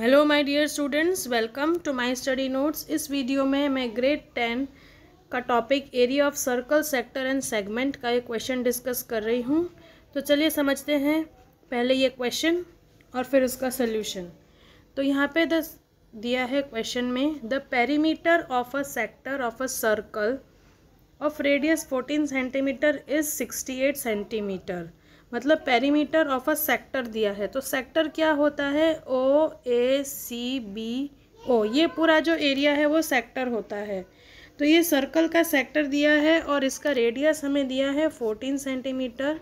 hello my dear students welcome to my study notes इस video में मैं grade ten का topic area of circle sector and segment का एक question discuss कर रही हूँ तो चलिए समझते हैं पहले ये क्वेश्चन और फिर उसका सल्यूशन तो यहाँ पे दस दिया है क्वेश्चन में the perimeter of a sector of a circle of radius fourteen centimetre is sixty eight centimetre मतलब पेरीमीटर ऑफ अ सेक्टर दिया है तो सेक्टर क्या होता है ओ ए सी बी ओ ये पूरा जो एरिया है वो सेक्टर होता है तो ये सर्कल का सेक्टर दिया है और इसका रेडियस हमें दिया है फोर्टीन सेंटीमीटर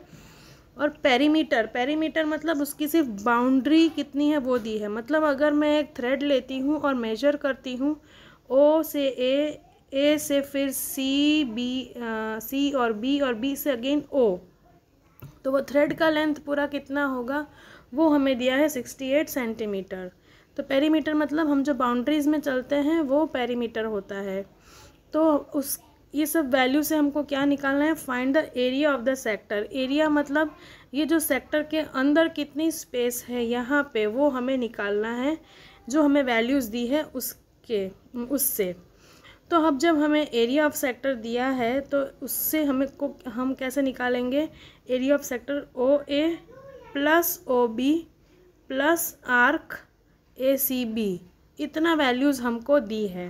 और पेरीमीटर पेरीमीटर मतलब उसकी सिर्फ बाउंड्री कितनी है वो दी है मतलब अगर मैं एक थ्रेड लेती हूँ और मेजर करती हूँ ओ से ए ए से फिर सी बी सी और बी और बी से अगेन ओ तो वो थ्रेड का लेंथ पूरा कितना होगा वो हमें दिया है सिक्सटी एट सेंटीमीटर तो पेरीमीटर मतलब हम जो बाउंड्रीज़ में चलते हैं वो पेरीमीटर होता है तो उस ये सब वैल्यू से हमको क्या निकालना है find the area of the sector area मतलब ये जो सेक्टर के अंदर कितनी स्पेस है यहाँ पे वो हमें निकालना है जो हमें वैल्यूज़ दी है उसके उससे तो अब जब हमें एरिया ऑफ सेक्टर दिया है तो उससे हमें को हम कैसे निकालेंगे area of sector O A plus O B plus arc A C B इतना वैल्यूज़ हमको दी है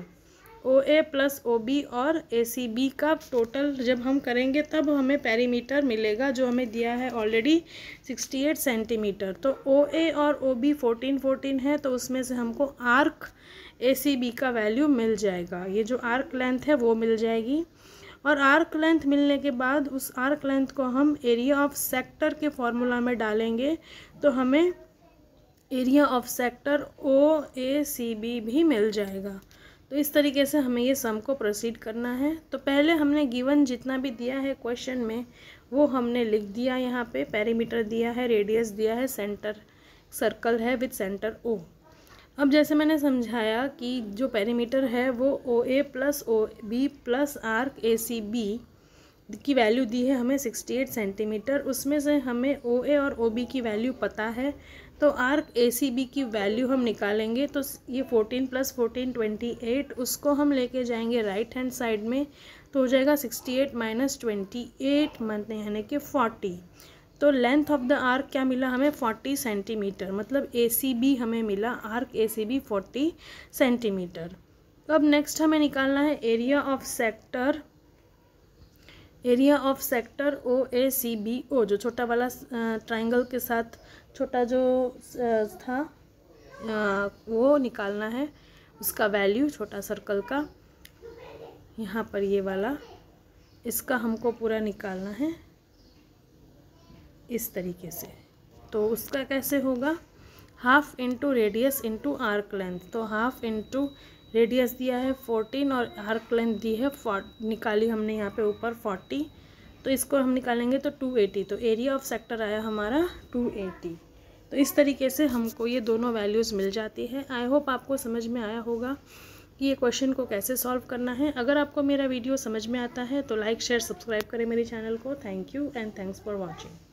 ओ ए प्लस ओ बी और ए सी बी का टोटल जब हम करेंगे तब हमें पेरीमीटर मिलेगा जो हमें दिया है ऑलरेडी सिक्सटी एट सेंटीमीटर तो ओ ए और ओ बी फोर्टीन फोर्टीन है तो उसमें से हमको आर्क ए सी बी का वैल्यू मिल जाएगा ये जो आर्क लेंथ है वो मिल जाएगी और आर्क लेंथ मिलने के बाद उस आर्क लेंथ को हम एरिया ऑफ सेक्टर के फॉर्मूला में डालेंगे तो हमें area of sector O A C B भी मिल जाएगा तो इस तरीके से हमें ये सम को प्रोसीड करना है तो पहले हमने गिवन जितना भी दिया है क्वेश्चन में वो हमने लिख दिया यहाँ पे पैरीमीटर दिया है रेडियस दिया है सेंटर सर्कल है विथ सेंटर ओ अब जैसे मैंने समझाया कि जो पैरीमीटर है वो O A plus O B plus arc A C B की वैल्यू दी है हमें सिक्सटी एट सेंटीमीटर उसमें से हमें ओ ए और ओ बी की वैल्यू पता है तो आर्क ए सी बी की वैल्यू हम निकालेंगे तो ये fourteen plus fourteen twenty eight उसको हम लेके जाएंगे राइट हैंड साइड में तो हो जाएगा sixty eight minus twenty eight month यानी कि फोर्टी तो लेंथ ऑफ द आर्क क्या मिला हमें फोर्टी सेंटीमीटर मतलब ए सी बी हमें मिला arc A C B forty centimetre अब नेक्स्ट हमें निकालना है area of sector area of sector O A C B O जो छोटा वाला ट्राइंगल के साथ छोटा जो था वो निकालना है उसका वैल्यू छोटा सर्कल का यहाँ पर ये वाला इसका हमको पूरा निकालना है इस तरीके से तो उसका कैसे होगा half into radius into arc length तो हाफ इंटू रेडियस दिया है फोर्टीन और आर्क लेंथ दी है फोर निकाली हमने यहाँ पे ऊपर फोर्टी तो इसको हम निकालेंगे तो टू एटी तो एरिया ऑफ सेक्टर आया हमारा टू एटी तो इस तरीके से हमको ये दोनों वैल्यूज़ मिल जाती है आई होप आपको समझ में आया होगा कि ये क्वेश्चन को कैसे सॉल्व करना है अगर आपको मेरा वीडियो समझ में आता है तो लाइक शेयर सब्सक्राइब करें मेरे चैनल को thank you and thanks for watching